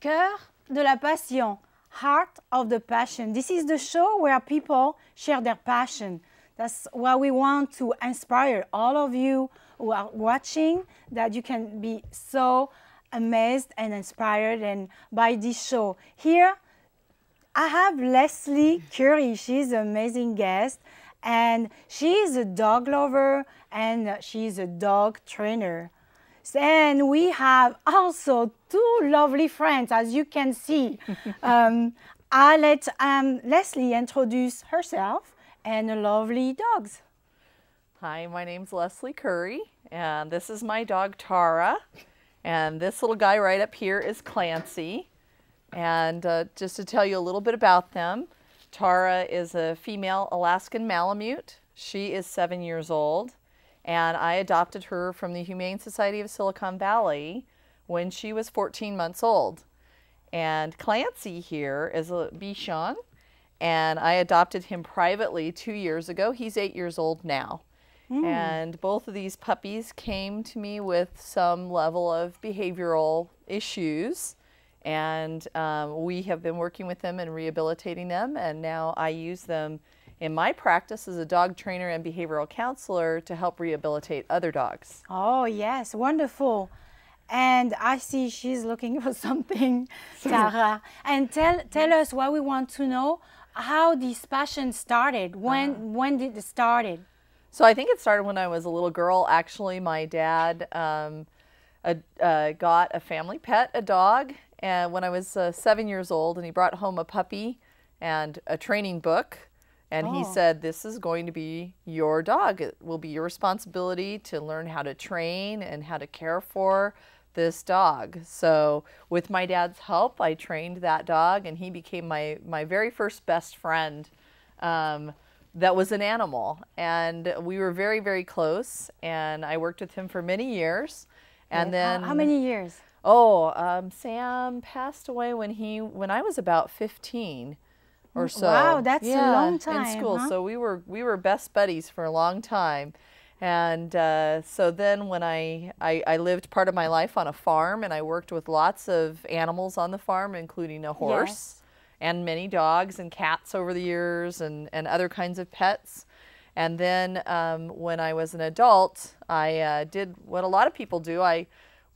Cœur de la passion, heart of the passion. This is the show where people share their passion. That's why we want to inspire all of you who are watching that you can be so amazed and inspired and by this show. Here, I have Leslie Curie. She's an amazing guest and she is a dog lover and she is a dog trainer. And we have also two lovely friends, as you can see. um, I let um, Leslie introduce herself and the lovely dogs. Hi, my name's Leslie Curry, and this is my dog Tara. And this little guy right up here is Clancy. And uh, just to tell you a little bit about them, Tara is a female Alaskan Malamute. She is seven years old, and I adopted her from the Humane Society of Silicon Valley when she was 14 months old. And Clancy here is a Bichon, and I adopted him privately two years ago. He's eight years old now. Mm. And both of these puppies came to me with some level of behavioral issues. And um, we have been working with them and rehabilitating them. And now I use them in my practice as a dog trainer and behavioral counselor to help rehabilitate other dogs. Oh, yes, wonderful. And I see she's looking for something, Tara. and tell, tell us what we want to know how this passion started. When, uh when did it started? So I think it started when I was a little girl. Actually, my dad um, a, uh, got a family pet, a dog, and when I was uh, seven years old, and he brought home a puppy and a training book. And oh. he said, This is going to be your dog. It will be your responsibility to learn how to train and how to care for this dog. So, with my dad's help, I trained that dog, and he became my, my very first best friend. Um, that was an animal. And we were very, very close. And I worked with him for many years. And yeah. then. How, many years? Oh, um, Sam passed away when he when I was about 15 or mm, so. Wow, that's yeah, a long time. In school. Huh? So we were, we were best buddies for a long time. And uh, so then when I, I, I, lived part of my life on a farm and I worked with lots of animals on the farm, including a horse. Yes and many dogs and cats over the years and, and other kinds of pets. And then um, when I was an adult, I uh, did what a lot of people do. I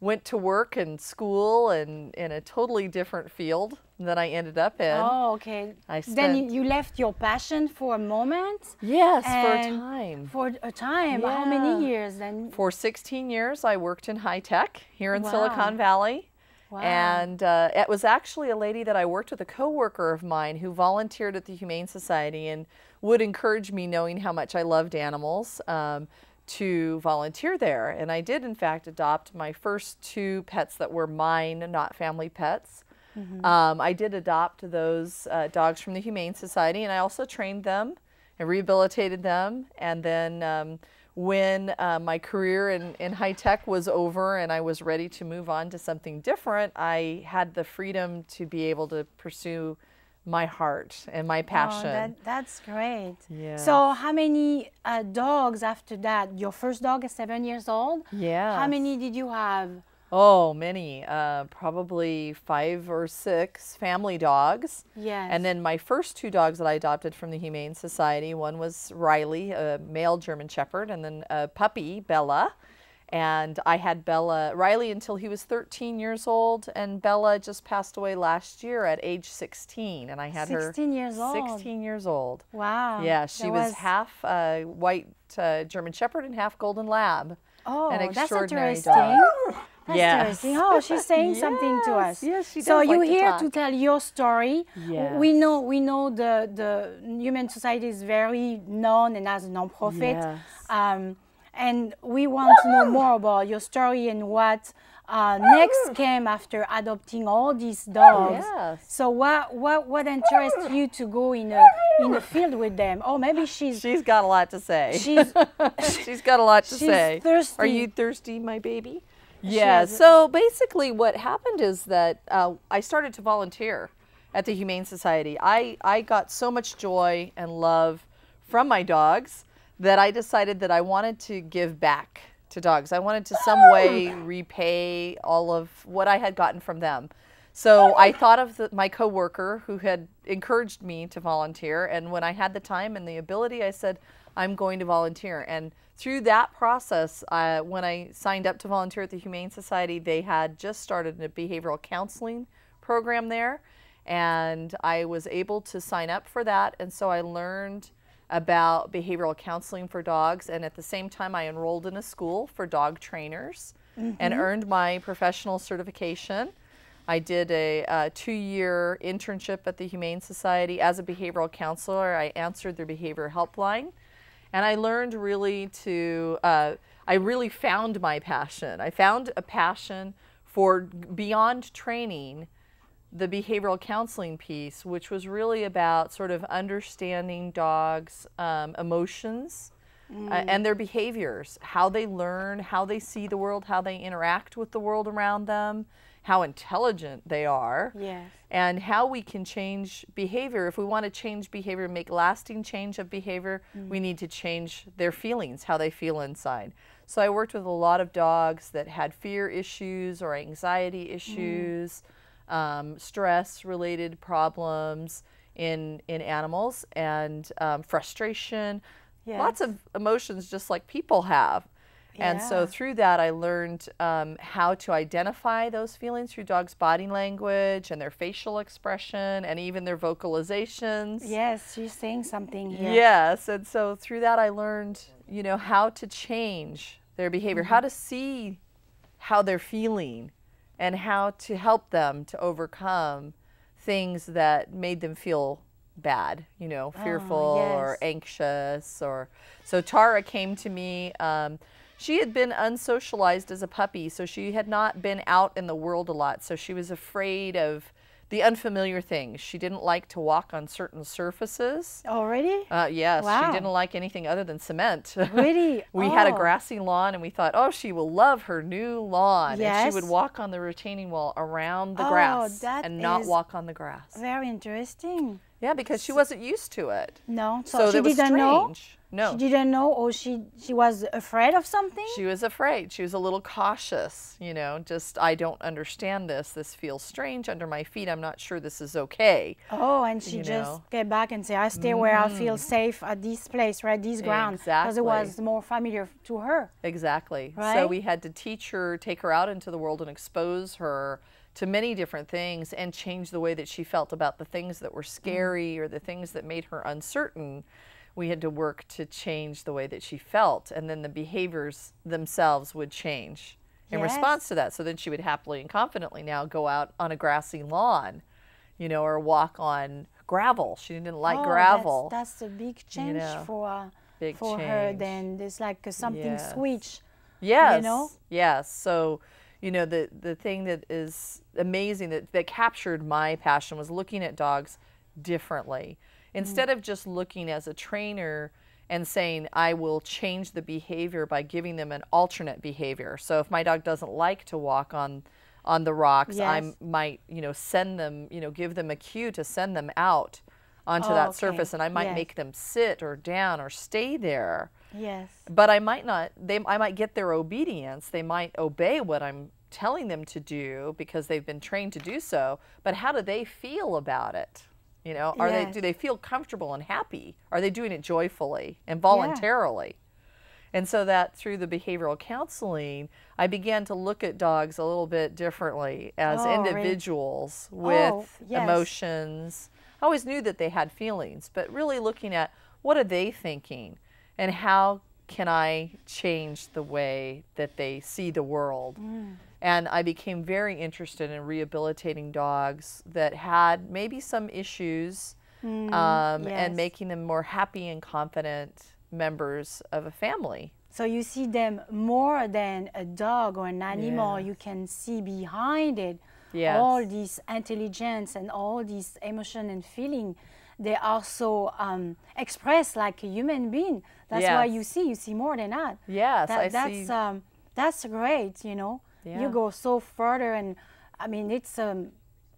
went to work and school and in a totally different field than I ended up in. Oh, okay. Spent, then you left your passion for a moment? Yes, for a time. For a time. Yeah. How many years then? For 16 years, I worked in high tech here in wow. Silicon Valley. Wow. And uh, it was actually a lady that I worked with, a coworker of mine, who volunteered at the Humane Society and would encourage me, knowing how much I loved animals, um, to volunteer there. And I did, in fact, adopt my first two pets that were mine, not family pets. Mm -hmm. um, I did adopt those uh, dogs from the Humane Society, and I also trained them and rehabilitated them, and then. Um, when uh, my career in, in high tech was over and I was ready to move on to something different, I had the freedom to be able to pursue my heart and my passion. Oh, that, that's great. Yeah. So how many uh, dogs after that? Your first dog is seven years old? Yeah. How many did you have? Oh, many. Uh, probably five or six family dogs. Yes. And then my first two dogs that I adopted from the Humane Society one was Riley, a male German Shepherd, and then a puppy, Bella. And I had Bella, Riley, until he was 13 years old, and Bella just passed away last year at age 16. And I had 16 her 16 years old. 16 years old. Wow. Yeah, she was, was, half uh, white uh, German Shepherd and half Golden Lab. Oh, that's interesting. Dog. yes. Oh, she's saying yes. something to us. Yes, she So you're here to tell your story. Yes. We know we know the, the human society is very known and as a non-profit. Yes. Um, and we want to know more about your story and what uh, next came after adopting all these dogs. Yes. So what what what interests you to go in a in a field with them? Oh, maybe she's she's got a lot to say. She's she's got a lot to she's say. Thirsty. Are you thirsty, my baby? Yeah, so basically what happened is that uh, I started to volunteer at the Humane Society. I, I got so much joy and love from my dogs that I decided that I wanted to give back to dogs. I wanted to some way oh! repay all of what I had gotten from them. So I thought of the, my coworker who had encouraged me to volunteer. And when I had the time and the ability, I said, I'm going to volunteer. And through that process, uh, when I signed up to volunteer at the Humane Society, they had just started a behavioral counseling program there. And I was able to sign up for that. And so I learned about behavioral counseling for dogs. And at the same time, I enrolled in a school for dog trainers mm -hmm. and mm-hmm. earned my professional certification. I did a, a uh, two-year internship at the Humane Society as a behavioral counselor. I answered their behavior helpline, and I learned really to. Uh, I really found my passion. I found a passion for beyond training, the behavioral counseling piece, which was really about sort of understanding dogs' um, emotions. Uh, mm. Uh, and their behaviors, how they learn, how they see the world, how they interact with the world around them, how intelligent they are yes. and how we can change behavior. If we want to change behavior, make lasting change of behavior, mm we need to change their feelings, how they feel inside. So I worked with a lot of dogs that had fear issues or anxiety mm. issues, mm um, stress related problems in, in animals, and um, frustration. Yes. Lots of emotions just like people have. And so through that, I learned um, how to identify those feelings through dogs' body language and their facial expression and even their vocalizations. Yes, she's saying something here. Yes, and so through that, I learned, you know, how to change their behavior, mm -hmm. how mm-hmm. to see how they're feeling and how to help them to overcome things that made them feel bad, you know, oh, fearful oh, yes. or anxious or so Tara came to me um, she had been unsocialized as a puppy, so she had not been out in the world a lot, so she was afraid of the unfamiliar things. She didn't like to walk on certain surfaces. Already? Uh, yes. Wow. She didn't like anything other than cement. Really? we oh. had a oh. grassy lawn and we thought, oh, she will love her new lawn. Yes. And she would walk on the retaining wall around the oh, grass and not walk on the grass. Very interesting. Yeah, because she wasn't used to it. No, so, so she didn't strange. know. No, she didn't know, or she she was afraid of something. She was afraid. She was a little cautious. You know, just I don't understand this. This feels strange under my feet. I'm not sure this is okay. Oh, and she you just know? get back and say, I stay where I feel mm. safe at this place, right, this ground, because exactly. it was more familiar to her. Exactly. Right? So we had to teach her, take her out into the world, and expose her to many different things and change the way that she felt about the things that were mm-hmm. scary or the things that made her uncertain. We had to work to change the way that she felt, and then the behaviors themselves would change in yes. response to that. So then she would happily and confidently now go out on a grassy lawn, you know, or walk on gravel. She didn't like oh, gravel. That's, that's, a big change you know, for big for change. her. Then there's like something yes. switch. Yes. You know. Yes. So you know, the, the thing that is amazing that, that captured my passion was looking at dogs differently. Mm. Instead mm. of just looking as a trainer and saying, I will change the behavior by giving them an alternate behavior. So if my dog doesn't like to walk on, on the rocks, yes. I might, you know, send them, you know, give them a cue to send them out onto oh, that okay. surface and I might yes. make them sit or down or stay there. Yes. But I might not. They I might get their obedience. They might obey what I'm telling them to do because they've been trained to do so. But how do they feel about it? You know, are yes. they do they feel comfortable and happy? Are they doing it joyfully and voluntarily? Yeah. And so that through the behavioral counseling, I began to look at dogs a little bit differently as oh, individuals with oh, yes. emotions. I always knew that they had feelings, but really looking at what are they thinking? and how can I change the way that they see the world? Mm. And I became very interested in rehabilitating dogs that had maybe some issues mm, um, yes. and making them more happy and confident members of a family. So you see them more than a dog or an animal. Yes. You can see behind it yes. all this intelligence and all this emotion and feeling. They are so um, expressed like a human being. That's yes. why you see, you see more than that. Yes, that, I that's, see. Um, that's great, you know. Yeah. You go so further and, I mean, it's um,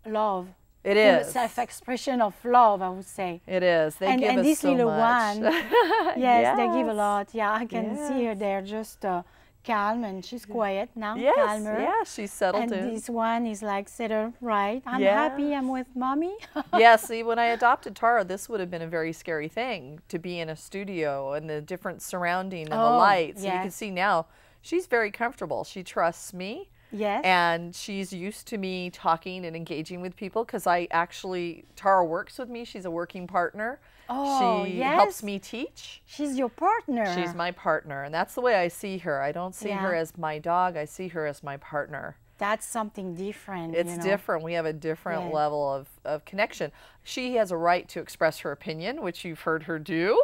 love. It is. Self-expression of love, I would say. It is. They and, give and us this so little much. one, yes, yes, they give a lot. Yeah, I can yes. see her there just... Uh, calm and she's quiet now, yes, calmer. Yeah, she's settled and in. this one is like settled right. I'm happy, I'm with mommy. yeah, see, when I adopted Tara, this would have been a very scary thing to be in a studio and the different surrounding and oh, the lights. Yes. you can see now she's very comfortable. She trusts me. Yes. And she's used to me talking and engaging with people because I actually, Tara works with me. She's a working partner. Oh, she yes. helps me teach. She's your partner. She's my partner. And that's the way I see her. I don't see yeah. her as my dog, I see her as my partner. That's something different. It's you know? different. We have a different yeah. level of, of connection. She has a right to express her opinion, which you've heard her do.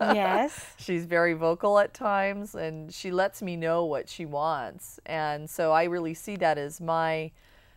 Yes. She's very vocal at times and she lets me know what she wants. And so I really see that as my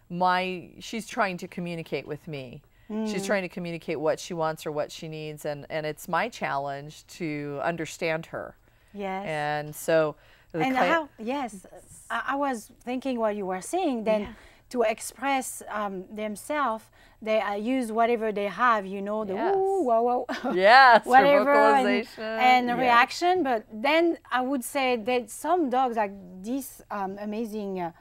my she's trying to communicate with me She's mm. trying to communicate what she wants or what she needs, and, and it's my challenge to understand her. Yes. And so, and how, yes, I, I, was thinking what you were saying then. Yeah. To express um, themselves, they uh, use whatever they have, you know, the yes. ooh, whoa, whoa, yes, whatever, and, and yeah. reaction. But then I would say that some dogs, like this um, amazing uh,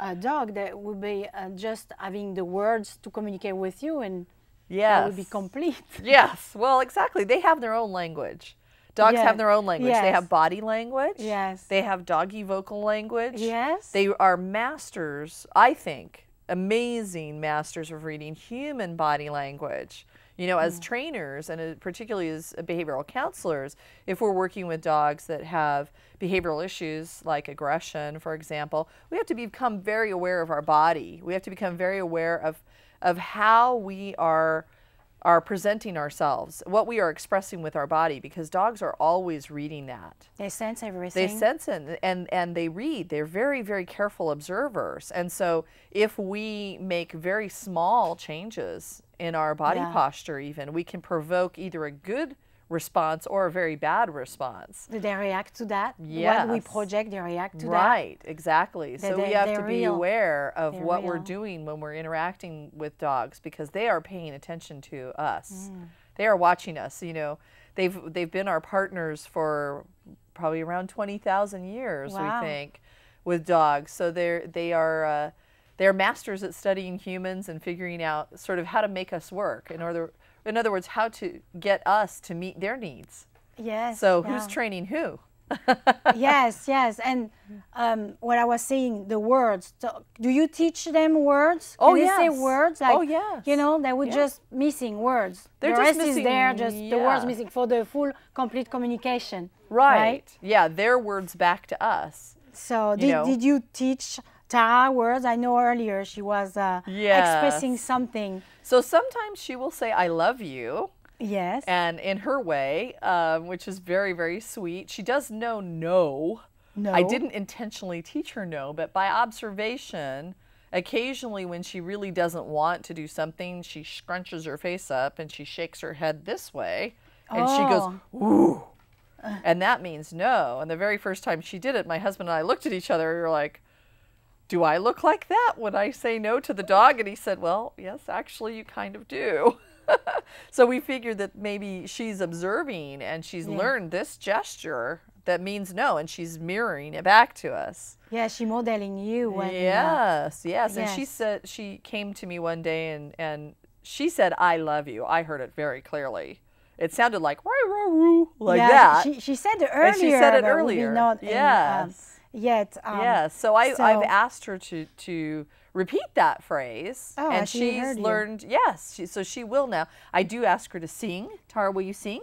a uh, dog that would be uh, just having the words to communicate with you and Yes. That would be complete. yes. Well, exactly. They have their own language. Dogs yes. have their own language. Yes. They have body language. Yes. They have doggy vocal language. Yes. They are masters, I think, amazing masters of reading human body language. You know, as mm. trainers and uh, particularly as uh, behavioral counselors, if we're working with dogs that have behavioral issues like aggression, for example, we have to become very aware of our body. We have to become very aware of of how we are are presenting ourselves, what we are expressing with our body, because dogs are always reading that. They sense everything. They sense it and, and they read. They're very, very careful observers. And so if we make very small changes in our body yeah. posture, even, we can provoke either a good response or a very bad response. Did they react to that? Yes. What we project, they react to right, that? Right, exactly. they so we have to be real. aware of they're what real. we're doing when we're interacting with dogs because they are paying attention to us. Mm. They are watching us, you know. They've they've been our partners for probably around 20,000 years, wow. we think, with dogs. So they're they are uh, they're masters at studying humans and figuring out sort of how to make us work in order in other words, how to get us to meet their needs. Yes. So yeah. who's training who? yes, yes. And um, what I was saying, the words. So do you teach them words? Oh, Can oh, yes. say words? Like, oh, yes. You know, they were yes. just missing words. They're the rest missing, is there, just yeah. the words missing for the full, complete communication. Right. right. Yeah, their words back to us. So you did, know. did you teach Tara words. I know earlier she was uh, yes. expressing something. So sometimes she will say, I love you. Yes. And in her way, um, which is very, very sweet. She does know no. No. I didn't intentionally teach her no, but by observation, occasionally when she really doesn't want to do something, she scrunches her face up and she shakes her head this way. And oh. she goes, oh. ooh. Uh. And that means no. And the very first time she did it, my husband and I looked at each other. We were like, do I look like that when I say no to the dog? And he said, well, yes, actually, you kind of do. so we figured that maybe she's observing and she's yeah. learned this gesture that means no and she's mirroring it back to us yeah she's modeling you when, yes, uh, yes yes and she said she came to me one day and and she said i love you i heard it very clearly it sounded like roo, like yeah, that she, she said it earlier and she said it earlier yes in, um, yet. Um, yeah, so, I, so I've asked her to, to repeat that phrase. Oh, and she's learned, yes, she, so she will now. I do ask her to sing. Tara, will you sing?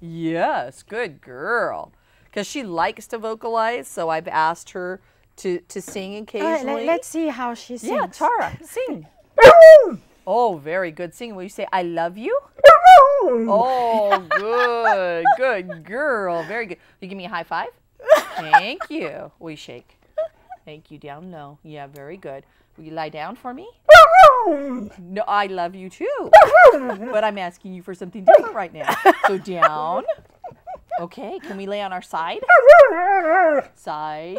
yes, good girl. Because she likes to vocalize, so I've asked her to, to sing occasionally. Uh, let, us see how she sings. Yeah, Tara, sing. oh, very good singing. Will you say, I love you? oh, good, good girl. Very good. you give me a high five? Thank you. We shake. Thank you. Down low. Yeah, very good. Will you lie down for me? No, I love you too. but I'm asking you for something different right now. So down. Okay, can we lay on our side? Side.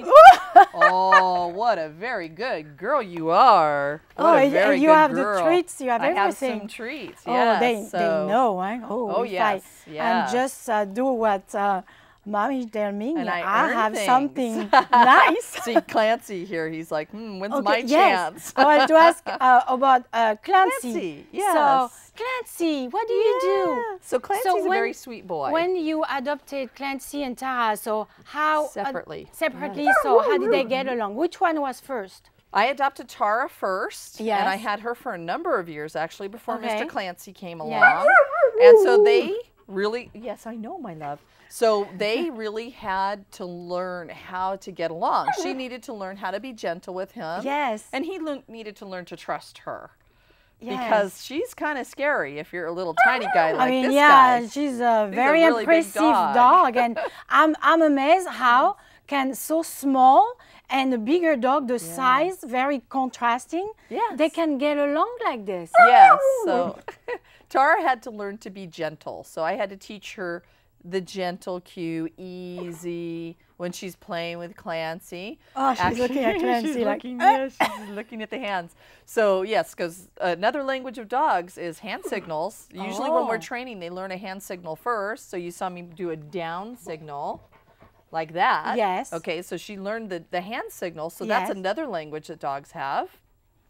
Oh, what a very good girl you are. What oh, a very you good have girl. the treats. You have everything. I have some treats. Yes, oh, they, so. they know. Oh, oh yes. Yeah. And just uh, do what. Uh, Mommy's telling me I, I have things. something nice. See, Clancy here, he's like, hmm, when's okay, my yes. chance? Oh, I want to ask uh, about uh, Clancy. Clancy, yes. So, Clancy, what do yeah. you do? So Clancy's so when, a very sweet boy. When you adopted Clancy and Tara, so how? Separately. Uh, separately, yes. so how did they get along? Which one was first? I adopted Tara first, yes. and I had her for a number of years, actually, before okay. Mr. Clancy came along. And so they really, yes, I know, my love. So they really had to learn how to get along. She uh-huh. needed to learn how to be gentle with him. Yes. And he needed to learn to trust her. Yes. Because she's kind of scary if you're a little tiny guy like I mean, this yeah, guy. she's a He's very a really impressive dog. dog. and I'm, I'm amazed how can so small and a bigger dog, the size, very contrasting, yes. they can get along like this. Yes, so Tara had to learn to be gentle. So I had to teach her the gentle cue, easy. When she's playing with Clancy, oh, she's Actually, looking at Clancy she's like, looking, uh. Eh. yeah, she's looking at the hands. So yes, because another language of dogs is hand signals. Usually, oh. when we're oh. training, they learn a hand signal first. So you saw me do a down signal, like that. Yes. Okay, so she learned the the hand signal. So yes. that's another language that dogs have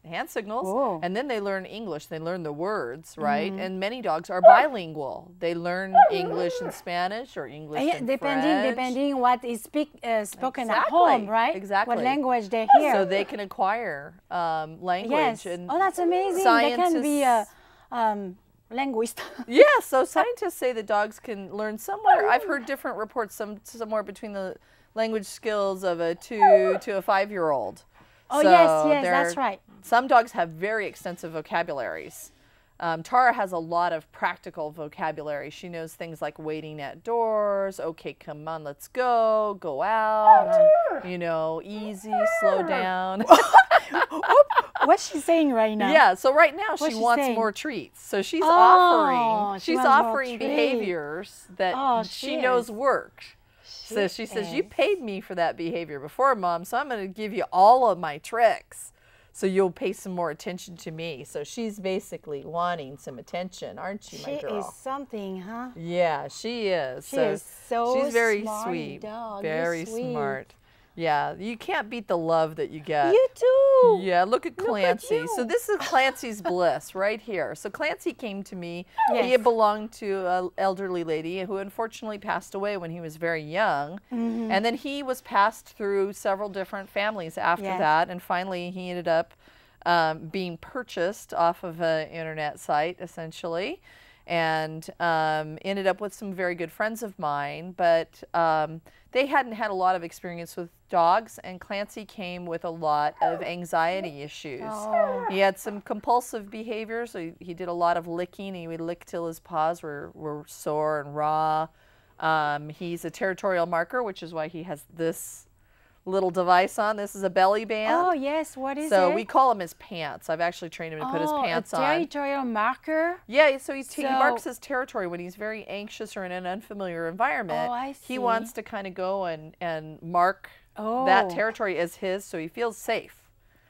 hand signals and then they learn english they learn the words right mm -hmm. and many dogs are bilingual they learn english and spanish or english and depending French. depending what is speak, uh, spoken exactly. at home right exactly what language they hear so they can acquire um, language yes. and oh that's amazing scientists. they can be a uh, um, linguist yeah so scientists say that dogs can learn somewhere i've heard different reports some somewhere between the language skills of a two to a five year old Oh so yes, yes, that's right. Some dogs have very extensive vocabularies. Um, Tara has a lot of practical vocabulary. She knows things like waiting at doors, okay, come on, let's go, go out, oh, you know, oh, easy, slow down. What's she saying right now? Yeah, so right now she, she wants saying? more treats. So she's oh, offering she she's offering behaviors that oh, she, she knows work. She so she is. says, You paid me for that behavior before, Mom, so I'm gonna give you all of my tricks. So you'll pay some more attention to me. So she's basically wanting some attention, aren't you, she my girl? She is something, huh? Yeah, she is. She so is so She's very smart sweet. Dog. Very sweet. smart. Yeah, you can't beat the love that you get. You do. Yeah, look at Clancy. Look at so this is Clancy's bliss right here. So Clancy came to me. Yes. He had belonged to an elderly lady who unfortunately passed away when he was very young. Mm -hmm. And then he was passed through several different families after yes. that. And finally, he ended up um, being purchased off of an internet site, essentially and um, ended up with some very good friends of mine. But um, they hadn't had a lot of experience with dogs, and Clancy came with a lot of anxiety issues. He had some compulsive behaviors. So he, he did a lot of licking. He would lick till his paws were, were sore and raw. Um, he's a territorial marker, which is why he has this little device on. This is a belly band. Oh, yes. What is so it? So we call him his pants. I've actually trained him to oh, put his oh, pants a territorial on. marker? Yeah, so, he, so he marks his territory when he's very anxious or in an unfamiliar environment. Oh, I see. He wants to kind of go and, and mark oh. that territory as his so he feels safe.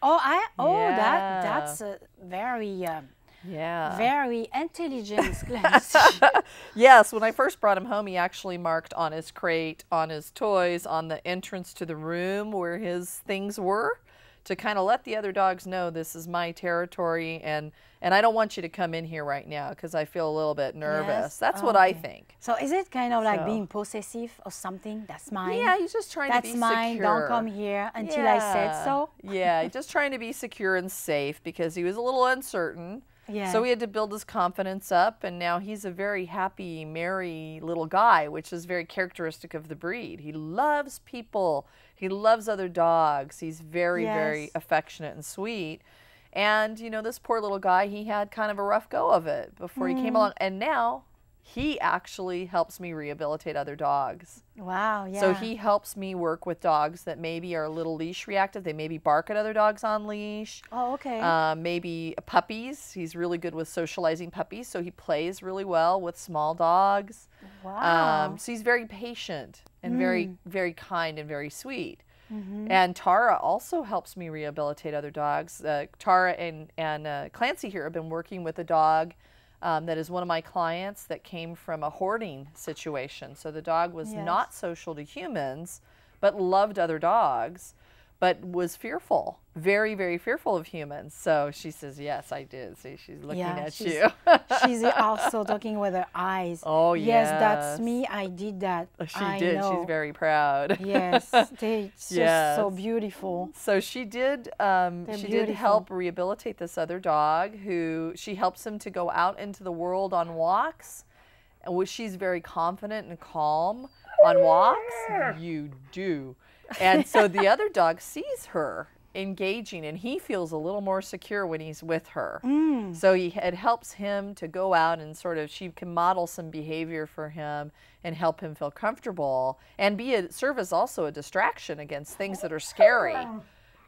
Oh, I oh yeah. that that's a very um, yeah. Very intelligent Glancy. yes, when I first brought him home, he actually marked on his crate, on his toys, on the entrance to the room where his things were to kind of let the other dogs know this is my territory and and I don't want you to come in here right now because I feel a little bit nervous. Yes. That's oh, what okay. I think. So is it kind of so. like being possessive or something? That's mine. Yeah, he's just trying That's to be mine. secure. Don't come here until yeah. I said so. yeah, just trying to be secure and safe because he was a little uncertain. Yeah. So we had to build his confidence up, and now he's a very happy, merry little guy, which is very characteristic of the breed. He loves people, he loves other dogs, he's very, yes. very affectionate and sweet. And, you know, this poor little guy, he had kind of a rough go of it before mm. he came mm-hmm. along. And now he actually helps me rehabilitate other dogs. Wow, yeah. So he helps me work with dogs that maybe are a little leash reactive. They maybe bark at other dogs on leash. Oh, okay. Uh, maybe puppies. He's really good with socializing puppies, so he plays really well with small dogs. Wow. Um, so he's very patient and mm. very, hmm. very kind and very sweet. Mm -hmm. And Tara also helps me rehabilitate other dogs. Uh, Tara and, and uh, Clancy here have been working with a dog um, that is one of my clients that came from a hoarding situation. So the dog was yes. not social to humans, but loved other dogs but was fearful, very, very fearful of humans. So she says, Yes, I did. See, she's looking yeah, at she's, you. she's also talking with her eyes. Oh, yes. Yes, that's me. I did that. Oh, she I did. Know. She's very proud. Yes, they, it's yes. just so beautiful. So she did, um, she did help rehabilitate this other dog who she helps him to go out into the world on walks. And she's very confident and calm on walks. You do. And so the other dog sees her engaging and he feels a little more secure when he's with her. Mm. So he, it helps him to go out and sort of, she can model some behavior for him and help him feel comfortable and be a, serve as also a distraction against things that are scary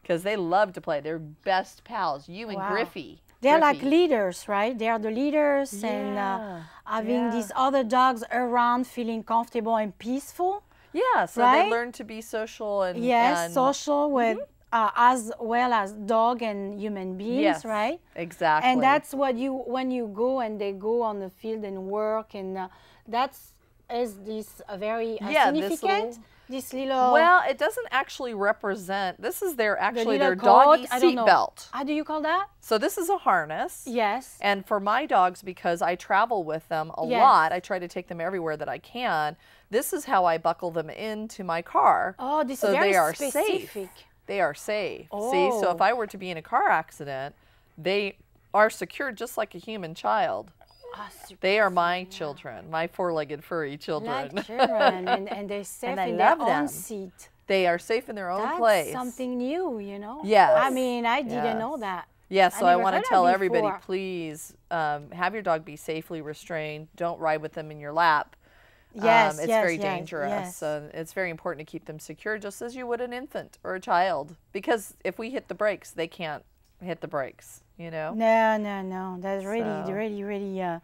because oh. they love to play. They're best pals, you and wow. Griffey. They're like leaders, right? They are the leaders yeah. and uh, having yeah. these other dogs around feeling comfortable and peaceful yeah, so right? they learn to be social and yes, and social mm-hmm. with mm -hmm. uh, as well as dog and human beings, yes, right? Exactly. And that's what you when you go and they go on the field and work and uh, that's is this a very yeah, significant. This little, this little well, it doesn't actually represent. This is their actually the their coat, doggy seatbelt. How do you call that? So this is a harness. Yes. And for my dogs, because I travel with them a yes. lot, I try to take them everywhere that I can. This is how I buckle them into my car. Oh, this so is very they are specific. safe. They are safe. Oh. See, so if oh. I were to be in a car accident, they are secured just like a human child. Oh, they are my children, my four-legged furry children. Like children, and, and they're safe and in their own seat. They are safe in their own That's place. something new, you know? Yes. I mean, I didn't yes. know that. Yeah, so I, I want to tell everybody, please um, have your dog be safely restrained. Don't ride with them in your lap Yes, um, it's yes, very yes, dangerous. Yes. it's very important to keep them secure, just as you would an infant or a child, because if we hit the brakes, they can't hit the brakes. You know? No, no, no. That's really, so. really, really. Uh,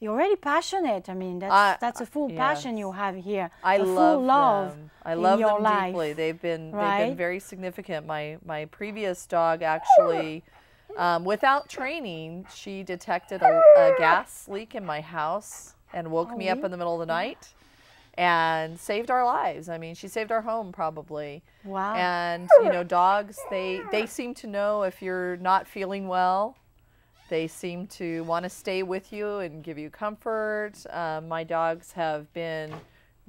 you're really passionate. I mean, that's I, that's a full passion you have here. I a love, love them. I love your them life. deeply. They've been right? they've been very significant. My my previous dog actually. Um, without training, she detected a, a gas leak in my house and woke oh, me up in the middle of the night and saved our lives. I mean, she saved our home probably. Wow. And you know, dogs they they seem to know if you're not feeling well. They seem to want to stay with you and give you comfort. Um, my dogs have been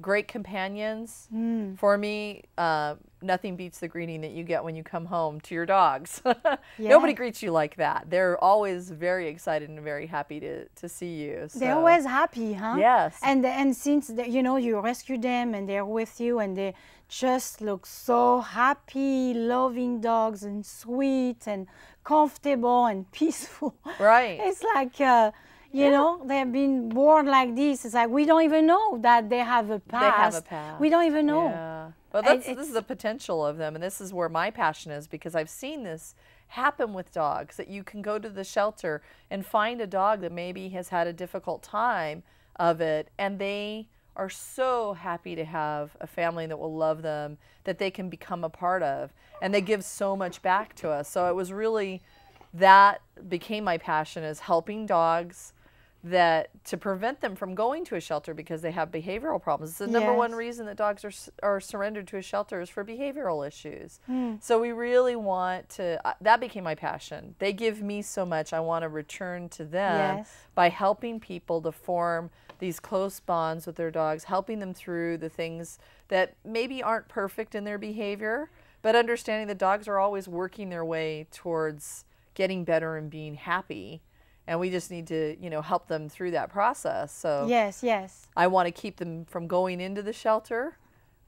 great companions mm. for me. Uh, nothing beats the greeting that you get when you come home to your dogs. yeah. Nobody greets you like that. They're always very excited and very happy to, to see you. So. They're always happy, huh? Yes. And and since the, you know you rescue them and they're with you and they just look so happy, loving dogs and sweet and comfortable and peaceful. Right. It's like. Uh, you yeah. know, they've been born like this. It's like we don't even know that they have a past. Have a past. We don't even know. Yeah. Well, that's, I, this is the potential of them, and this is where my passion is because I've seen this happen with dogs that you can go to the shelter and find a dog that maybe has had a difficult time of it, and they are so happy to have a family that will love them that they can become a part of, and they give so much back to us. So it was really that became my passion is helping dogs that to prevent them from going to a shelter because they have behavioral problems. It's the yes. number one reason that dogs are, are surrendered to a shelter is for behavioral issues. Mm. So we really want to, uh, that became my passion. They give me so much, I want to return to them yes. by helping people to form these close bonds with their dogs, helping them through the things that maybe aren't perfect in their behavior, but understanding that dogs are always working their way towards getting better and being happy and we just need to you know help them through that process so yes yes i want to keep them from going into the shelter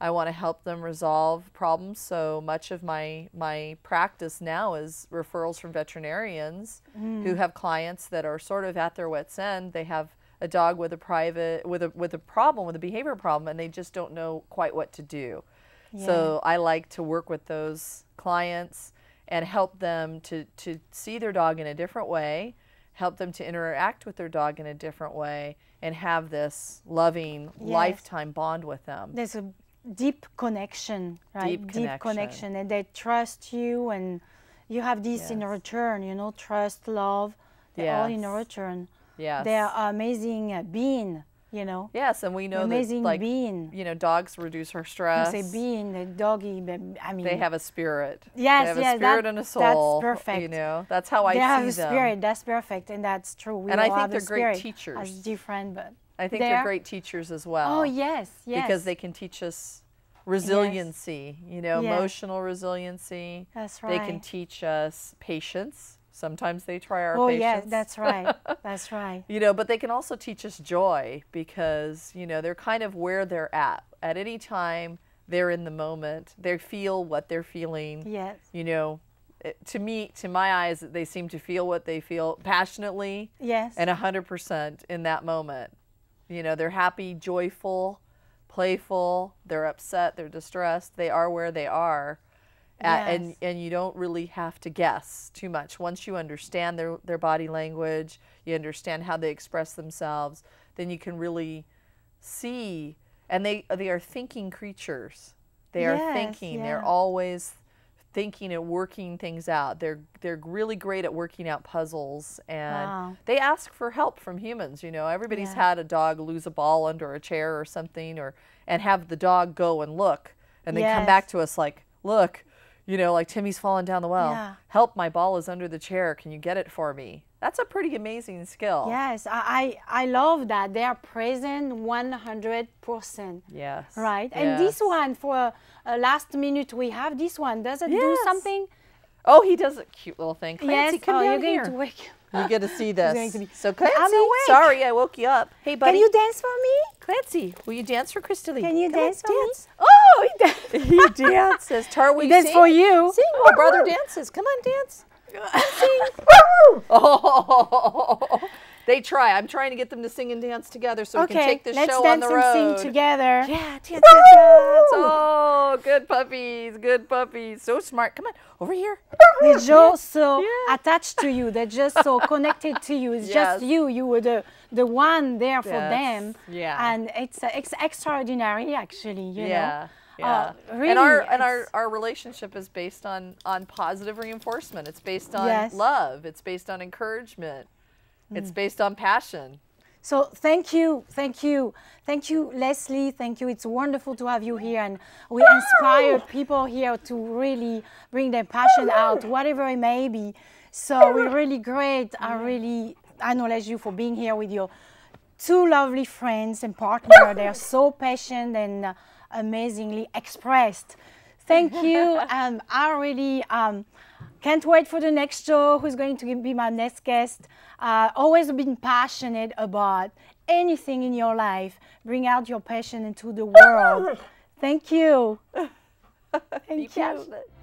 i want to help them resolve problems so much of my my practice now is referrals from veterinarians mm. who have clients that are sort of at their wits end they have a dog with a private with a with a problem with a behavior problem and they just don't know quite what to do yeah. so i like to work with those clients and help them to to see their dog in a different way help them to interact with their dog in a different way and have this loving yes. lifetime bond with them. There's a deep connection, right? Deep connection. connection. And they trust you and you have this yes. in return, you know, trust, love, they're yes. all in return. Yes. They are amazing uh, being you know. Yes, and we know amazing that, like, being. You know, dogs reduce her stress. Say being the doggy. I mean, they have a spirit. Yes, they have yes, a spirit that, and a soul. That's perfect. You know, that's how I they see them. They have a spirit. That's perfect, and that's true. We and all I think have they're great teachers. As different, but I think they're, they're great teachers as well. Oh yes, yes. Because they can teach us resiliency. Yes. You know, yes. emotional resiliency. That's right. They can teach us patience Sometimes they try our oh, patience. that's right. That's right. you know, but they can also teach us joy because, you know, they're kind of where they're at. At any time, they're in the moment. They feel what they're feeling. Yes. You know, it, eh, to me, to my eyes, they seem to feel what they feel passionately. Yes. And 100% in that moment. You know, they're happy, joyful, playful, they're upset, they're distressed, they are where they are. Yes. and and you don't really have to guess too much once you understand their their body language you understand how they express themselves then you can really see and they they are thinking creatures they yes, are thinking yeah. they're always thinking and working things out they're they're really great at working out puzzles and wow. they ask for help from humans you know everybody's yeah. had a dog lose a ball under a chair or something or and have the dog go and look and then yes. come back to us like look you know, like Timmy's falling down the well. Yeah. Help, my ball is under the chair. Can you get it for me? That's a pretty amazing skill. Yes, I, I love that. They are present 100%. Yes. Right? Yes. And this one, for a last minute, we have this one. Does it yes. do something? Oh, he does a cute little thing. Clancy, yes. come oh, you're here. Going to wake you get to see this. so Clancy, I'm awake. sorry I woke you up. Hey, buddy. Can you dance for me? Clancy, will you dance for Crystal Can you Come dance on, for dance. me? Oh! Oh, he dances. he dances. Tar, we dance for you. Sing, my brother dances. Come on, dance. Sing. oh. They try. I'm trying to get them to sing and dance together so okay. we can take this show on the road. Let's dance and sing together. Yeah, dance, dance, dance. Oh, good puppies, good puppies. So smart. Come on, over here. They're just so yeah. attached to you. They're just so connected to you. It's yes. just you. You were the, the one there for yes. them. Yeah. And it's, uh, it's extraordinary, actually, you yeah. know. Yeah. Uh, really, and our and our, our relationship is based on on positive reinforcement. It's based on yes. love. It's based on encouragement. It's mm. based on passion. So thank you, thank you, thank you, Leslie. Thank you. It's wonderful to have you here, and we inspire people here to really bring their passion out, whatever it may be. So we're really great. I mm. really acknowledge you for being here with your two lovely friends and partner. They're so patient and uh, amazingly expressed. Thank you. Um, I really. Um, can't wait for the next show. Who's going to be my next guest? Uh, always been passionate about anything in your life. Bring out your passion into the world. Thank you. Thank be you. Passionate.